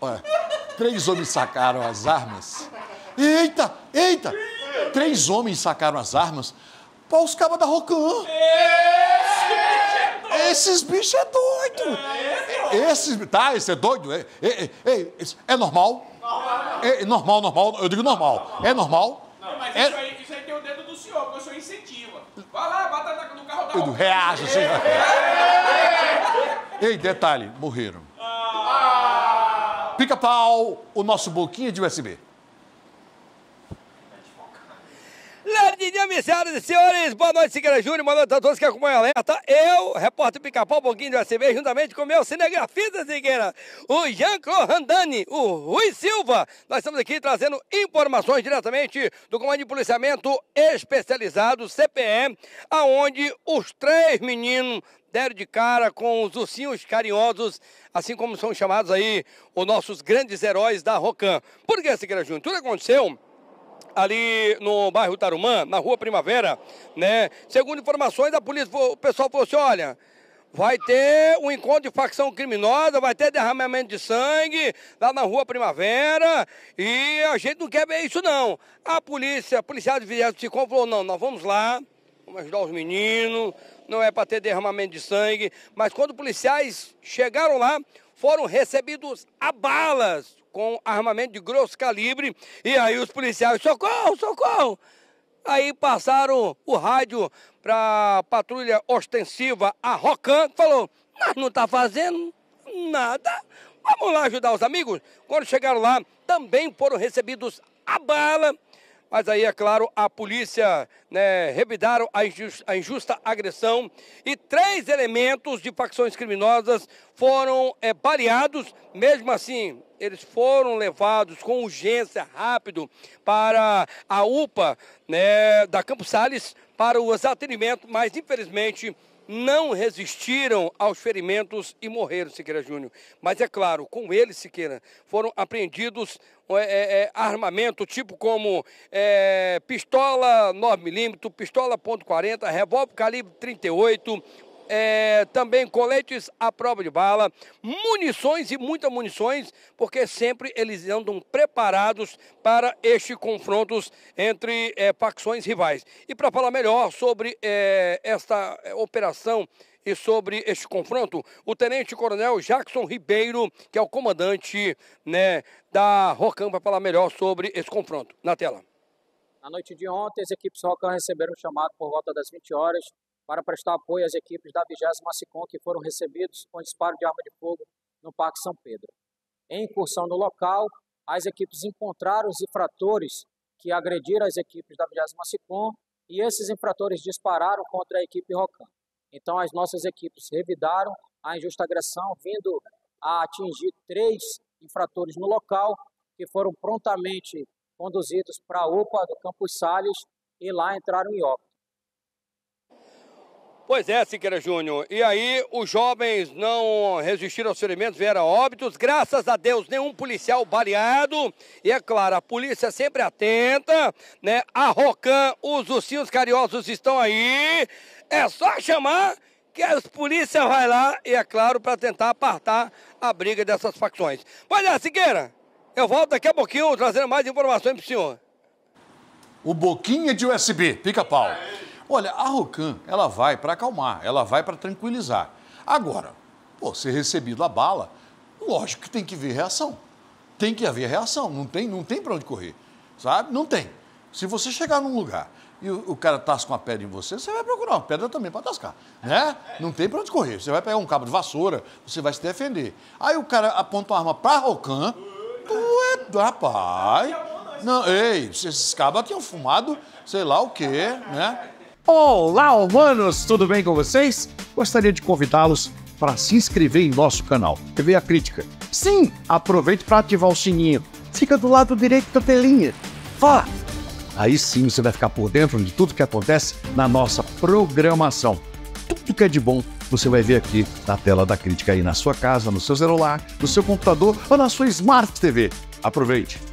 Olha, três homens sacaram as armas. Eita, eita! Três homens sacaram as armas para os cabas da Rocan. Esses bichos é doido. Esses, tá, esse é doido. É, é, é, é, é normal. É normal, normal. Eu digo normal. É normal. Não, mas é? isso, aí, isso aí tem o dedo do senhor, porque o senhor incentiva. Vai lá, bata no carro da Rocan. Reage, senhor. Assim. É. Ei, detalhe, morreram pica-pau, o nosso boquinha de USB. senhoras e senhores. Boa noite, Siqueira Júnior. Boa noite a todos que acompanham a alerta. Eu, repórter Pica-Pau, Boguinho do USB, juntamente com o meu cinegrafista, Siqueira, o Jean-Claude Randani, o Rui Silva. Nós estamos aqui trazendo informações diretamente do Comando de Policiamento Especializado, CPE, aonde os três meninos deram de cara com os ursinhos carinhosos, assim como são chamados aí os nossos grandes heróis da Rocam. Por que, Siqueira Júnior? Tudo aconteceu ali no bairro Tarumã, na Rua Primavera, né? Segundo informações da polícia, o pessoal falou assim, olha, Vai ter um encontro de facção criminosa, vai ter derramamento de sangue lá na Rua Primavera e a gente não quer ver isso não. A polícia, policial de viés se falou, não, nós vamos lá, Vamos ajudar os meninos, não é para ter derramamento de sangue. Mas quando policiais chegaram lá, foram recebidos a balas com armamento de grosso calibre. E aí os policiais, socorro, socorro! Aí passaram o rádio para a patrulha ostensiva, a Rocan, que falou: Nós não está fazendo nada, vamos lá ajudar os amigos. Quando chegaram lá, também foram recebidos a bala mas aí, é claro, a polícia né, revidaram a injusta, a injusta, agressão e três elementos de facções criminosas foram é, baleados. Mesmo assim, eles foram levados com urgência, rápido, para a UPA né, da Campos Sales para o atendimento mas infelizmente não resistiram aos ferimentos e morreram, Siqueira Júnior. Mas é claro, com eles Siqueira, foram apreendidos é, é, é, armamento tipo como é, pistola 9mm, pistola .40, revólver calibre 38, é, também coletes à prova de bala, munições e muitas munições, porque sempre eles andam preparados para estes confrontos entre é, facções rivais. E para falar melhor sobre é, esta é, operação e sobre este confronto, o Tenente Coronel Jackson Ribeiro, que é o comandante né, da ROCAM, para falar melhor sobre esse confronto. Na tela. Na noite de ontem, as equipes ROCAM receberam um chamado por volta das 20 horas para prestar apoio às equipes da 20 SICOM que foram recebidos com disparo de arma de fogo no Parque São Pedro. Em incursão no local, as equipes encontraram os infratores que agrediram as equipes da 20 SICOM e esses infratores dispararam contra a equipe Rocam. Então, as nossas equipes revidaram a injusta agressão, vindo a atingir três infratores no local, que foram prontamente conduzidos para a UPA do Campos Sales e lá entraram em óbito. Pois é, Siqueira Júnior. E aí, os jovens não resistiram aos ferimentos, vieram a óbitos. Graças a Deus, nenhum policial baleado. E é claro, a polícia é sempre atenta, né? A Rocan, os ursinhos carinhosos estão aí. É só chamar que a polícia vai lá, e é claro, para tentar apartar a briga dessas facções. Pois é, Siqueira, eu volto daqui a pouquinho trazendo mais informações para o senhor. O Boquinha de USB, pica-pau. Olha, a ROCAN, ela vai para acalmar, ela vai para tranquilizar. Agora, pô, ser recebido a bala, lógico que tem que haver reação. Tem que haver reação, não tem, não tem para onde correr, sabe? Não tem. Se você chegar num lugar e o, o, cara tasca uma pedra em você, você vai procurar uma pedra também para tascar, né? Não tem para onde correr. Você vai pegar um cabo de vassoura, você vai se defender. Aí o cara aponta uma arma para Rocan, tu é, rapaz... Não, ei, esses cabos tinham fumado sei lá o quê, né? Olá, humanos! Tudo bem com vocês? Gostaria de convidá-los para se inscrever em nosso canal. TV a crítica. Sim, aproveite para ativar o sininho. Fica do lado direito da telinha. Vá! Aí sim você vai ficar por dentro de tudo que acontece na nossa programação. Tudo que é de bom você vai ver aqui na tela da crítica aí na sua casa, no seu celular, no seu computador ou na sua Smart TV. Aproveite!